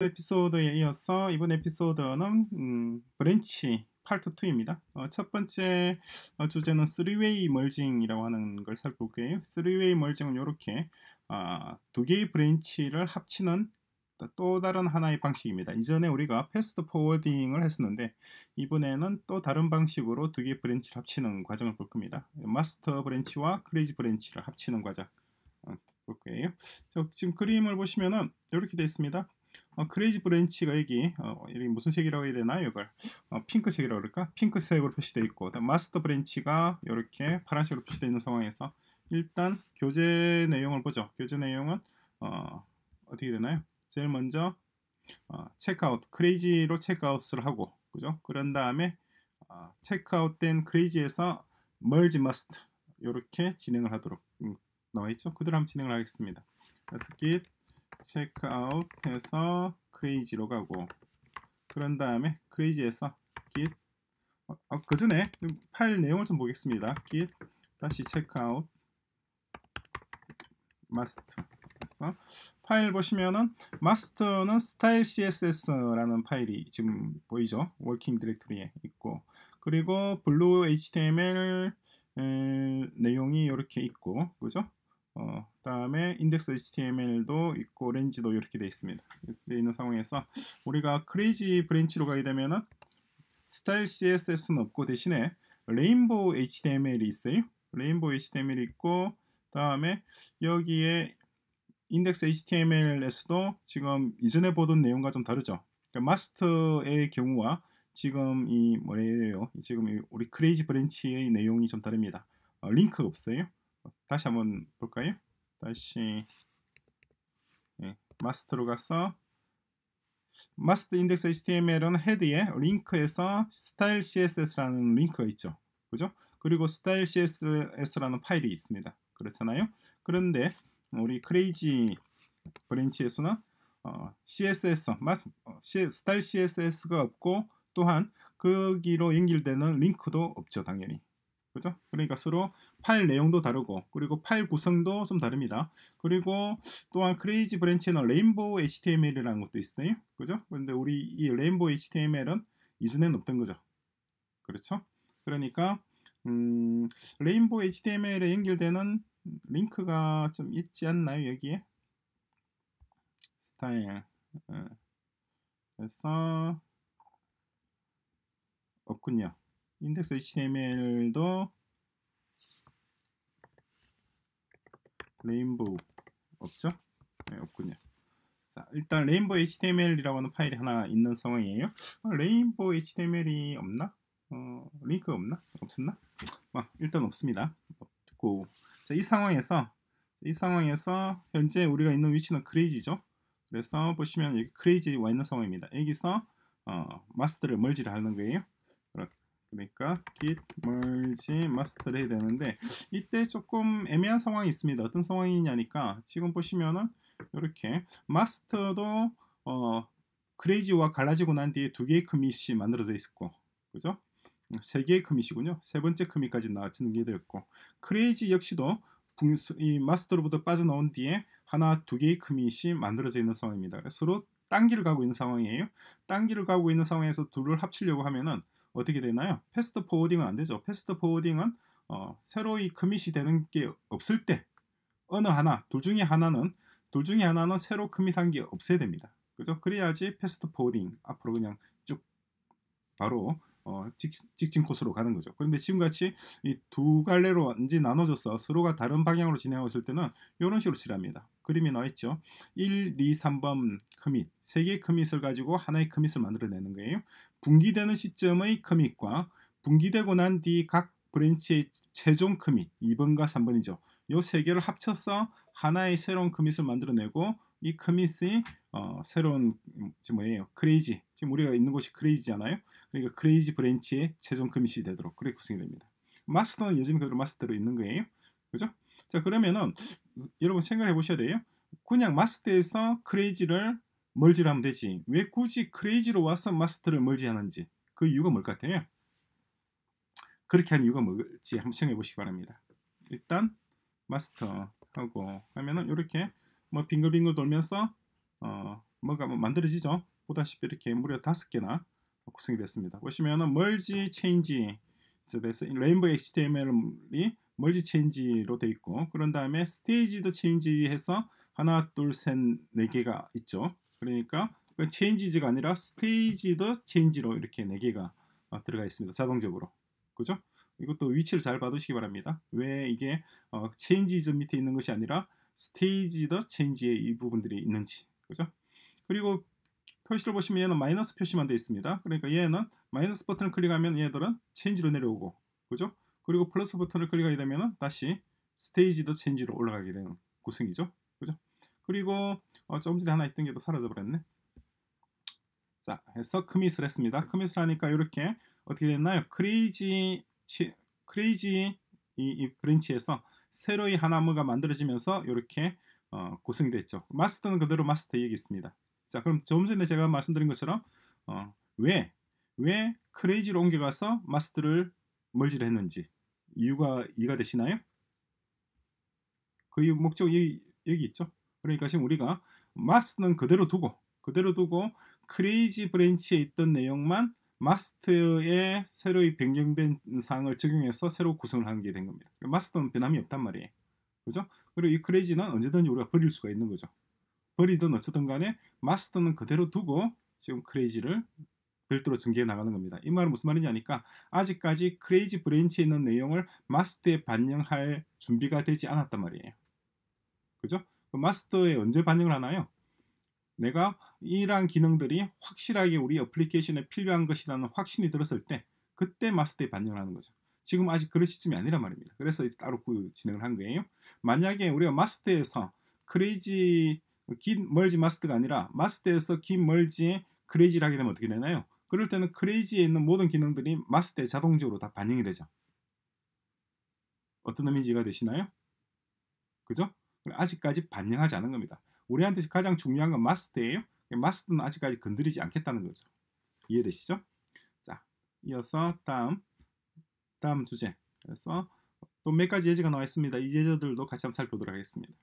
에피소드에 이어서 이번 에피소드는 음, 브랜치 파트 2입니다. 어, 첫 번째 어, 주제는 3웨이 멀징이라고 하는 걸 살펴볼게요. 3웨이 멀징은 이렇게 어, 아, 두 개의 브랜치를 합치는 또 다른 하나의 방식입니다. 이전에 우리가 패스트 포워딩을 했었는데 이번에는 또 다른 방식으로 두 개의 브랜치를 합치는 과정을 볼 겁니다. 마스터 브랜치와 크레이지 브랜치를 합치는 과정 어, 볼 거예요. 지금 그림을 보시면은 이렇게 되어 있습니다. 어, 크레이지 브랜치가 여기 어, 여기 무슨 색이라고 해야 되나요? 이걸 어, 핑크색이라고 그럴까? 핑크색으로 표시되어 있고 마스터 브랜치가 이렇게 파란색으로 표시되어 있는 상황에서 일단 교재 내용을 보죠. 교재 내용은 어, 떻게 되나요? 제일 먼저 어, 체크아웃 크레이지로 체크아웃을 하고 그죠? 그런 다음에 어, 체크아웃된 크레이지에서 멀지 머스트 이렇게 진행을 하도록 음, 나와 있죠. 그대로 한번 진행을 하겠습니다. 스킵 체크아웃 해서 크레이지로 가고 그런 다음에 크레이지에서 git 어, 어, 그 전에 파일 내용을 좀 보겠습니다. git 다시 체크아웃 마스트 t m a 파일 보시면은 마스 s 는 스타일 css라는 파일이 지금 보이죠? 워킹 디렉토리에 있고 그리고 blue html 에, 내용이 이렇게 있고 그죠? 어, 그다음에 인덱스 html도 있고 렌지도 이렇게 돼 있습니다. 돼 있는 상황에서 우리가 크레이지 브랜치로 가게 되면은 스타일 css는 없고 대신에 레인보우 html이 있어요. 레인보우 html이 있고 그다음에 여기에 인덱스 html에서도 지금 이전에 보던 내용과 좀 다르죠. 그러니까 마스터의 경우와 지금 이 뭐예요? 지금 우리 크레이지 브랜치의 내용이 좀 다릅니다. 어, 링크가 없어요. 다시 한번 볼까요? 다시 예, 마스터로 가서 마스터 인덱스 html은 헤드에 링크에서 style css라는 링크가 있죠. 그죠? 그리고 style css라는 파일이 있습니다. 그렇잖아요. 그런데 우리 크레이지 브랜치에서는 어, css, 마, 어, s t y css가 없고 또한 거기로 그 연결되는 링크도 없죠. 당연히. 그죠? 그러니까 서로 파일 내용도 다르고 그리고 파일 구성도 좀 다릅니다. 그리고 또한 크레이지 브랜치는 레인보우 HTML이라는 것도 있어요. 그죠? 근데 우리 이 레인보우 HTML은 이전엔 없던 거죠. 그렇죠? 그러니까 음, 레인보우 HTML에 연결되는 링크가 좀 있지 않나요? 여기에 스타일 예. 그래서 없군요. 인덱스 HTML도 레인보우 없죠? 네, 없군요. 자, 일단 레인보우 HTML이라고 하는 파일이 하나 있는 상황이에요. 어, 레인보우 HTML이 없나? 어, 링크 없나? 없었나? 아, 일단 없습니다. 없고 자, 이 상황에서 이 상황에서 현재 우리가 있는 위치는 크레이지죠. 그래서 보시면 여기 크레이지 와 있는 상황입니다. 여기서 어, 마스터를 멀지를 하는 거예요. 그러니까 git merge master를 해야 되는데 이때 조금 애매한 상황이 있습니다. 어떤 상황이냐니까 지금 보시면은 이렇게 마스터도 어 크레이지와 갈라지고 난 뒤에 두 개의 커밋이 만들어져 있었고 그죠? 음, 세 개의 커밋이군요. 세 번째 커밋까지 나지는게 되었고 크레이지 역시도 이 마스터로부터 빠져나온 뒤에 하나 두 개의 커밋이 만들어져 있는 상황입니다. 서로 딴 길을 가고 있는 상황이에요. 딴 길을 가고 있는 상황에서 둘을 합치려고 하면은 어떻게 되나요? 패스트 포워딩은 안 되죠. 패스트 포워딩은 어, 새로이 커밋이 되는 게 없을 때 어느 하나, 둘 중에 하나는 둘 중에 하나는 새로 커밋한 게 없애야 됩니다. 그죠? 그래야지 패스트 포워딩 앞으로 그냥 쭉 바로 어, 직, 직진 코스로 가는 거죠. 그런데 지금같이 이 두 갈래로 이제 나눠져서 서로가 다른 방향으로 진행하고 있을 때는 이런 식으로 칠합니다. 그림이 나와 있죠. 1, 2, 3번 커밋, 3개의 커밋을 가지고 하나의 커밋을 만들어내는 거예요. 분기되는 시점의 커밋과 분기되고 난 뒤 각 브랜치의 최종 커밋 2번과 3번이죠. 이세 개를 합쳐서 하나의 새로운 커밋을 만들어내고 이 커밋이 어, 새로운 음, 뭐예요? 크레이지 지금 우리가 있는 곳이 크레이지잖아요. 그러니까 크레이지 브랜치의 최종 커밋이 되도록 그렇게 구성이 됩니다. 마스터는 여전히 그대로 마스터로 있는 거예요. 그죠? 자 그러면은 여러분 생각해 보셔야 돼요. 그냥 마스터에서 크레이지를 멀지를 하면 되지 왜 굳이 크레이지로 와서 마스터를 멀지하는지 그 이유가 뭘 것 같아요? 그렇게 한 이유가 뭘지 한번 생각해 보시기 바랍니다. 일단 마스터 하고 하면은 이렇게 뭐 빙글빙글 돌면서 어 뭐가 뭐 만들어지죠. 보다시피 이렇게 무려 다섯 개나 구성이 됐습니다. 보시면은 멀지 체인지 그래서 레인보우 HTML이 멀지 체인지로 되어 있고 그런 다음에 스테이지도 체인지 해서 하나 둘 셋 네 개가 있죠. 그러니까 changes가 아니라 stage the change로 이렇게 4개가 어, 들어가 있습니다. 자동적으로. 그죠? 이것도 위치를 잘 봐두시기 바랍니다. 왜 이게 어, changes 밑에 있는 것이 아니라 stage the change의 이 부분들이 있는지. 그죠? 그리고 표시를 보시면 얘는 마이너스 표시만 되어 있습니다. 그러니까 얘는 마이너스 버튼을 클릭하면 얘들은 change로 내려오고. 그죠? 그리고 플러스 버튼을 클릭하게 되면 다시 스테이지 더 체인지로 올라가게 되는 구성이죠. 그리고 어, 조금 전에 하나 있던 게또 사라져 버렸네. 자, 해서 크밋을 했습니다. 크밋을 하니까 이렇게 어떻게 됐나요? 크레이지 치, 크레이지 이, 이 브랜치에서 새로이 하나무가 만들어지면서 이렇게 어, 고성이 됐죠. 마스터는 그대로 마스터 얘기 있습니다. 자, 그럼 조금 전에 제가 말씀드린 것처럼 어, 왜, 왜 크레이지로 옮겨가서 마스터를 멀지를 했는지 이유가 이가 되시나요? 그 목적이 여기 있죠. 그러니까 지금 우리가 must는 그대로 두고 그대로 두고 크레이지 브랜치에 있던 내용만 마스트에 새로이 변경된 사항을 적용해서 새로 구성을 하는 게 된 겁니다. 마스터는 그러니까 변함이 없단 말이에요. 그죠? 그리고 이 크레이지는 언제든지 우리가 버릴 수가 있는 거죠. 버리든 어쨌든 간에 마스터는 그대로 두고 지금 크레이지를 별도로 증개해 나가는 겁니다. 이 말은 무슨 말이냐니까 아직까지 크레이지 브랜치에 있는 내용을 마스터에 반영할 준비가 되지 않았단 말이에요. 그죠? 그 마스터에 언제 반영을 하나요? 내가 이러한 기능들이 확실하게 우리 어플리케이션에 필요한 것이라는 확신이 들었을 때 그때 마스터에 반영을 하는 거죠. 지금 아직 그런 시점이 아니란 말입니다. 그래서 따로 진행을 한 거예요. 만약에 우리가 마스터에서 크레이지 긴 멀지 마스터가 아니라 마스터에서 긴 멀지에 크레이지를 하게 되면 어떻게 되나요? 그럴 때는 크레이지에 있는 모든 기능들이 마스터에 자동적으로 다 반영이 되죠. 어떤 의미가 인지 되시나요? 그죠? 아직까지 반영하지 않은 겁니다. 우리한테 가장 중요한 건 마스트예요. 마스트는 아직까지 건드리지 않겠다는 거죠. 이해되시죠? 자, 이어서 다음 다음 주제. 그래서 또 몇 가지 예제가 나와 있습니다. 이 예제들도 같이 한번 살펴보도록 하겠습니다.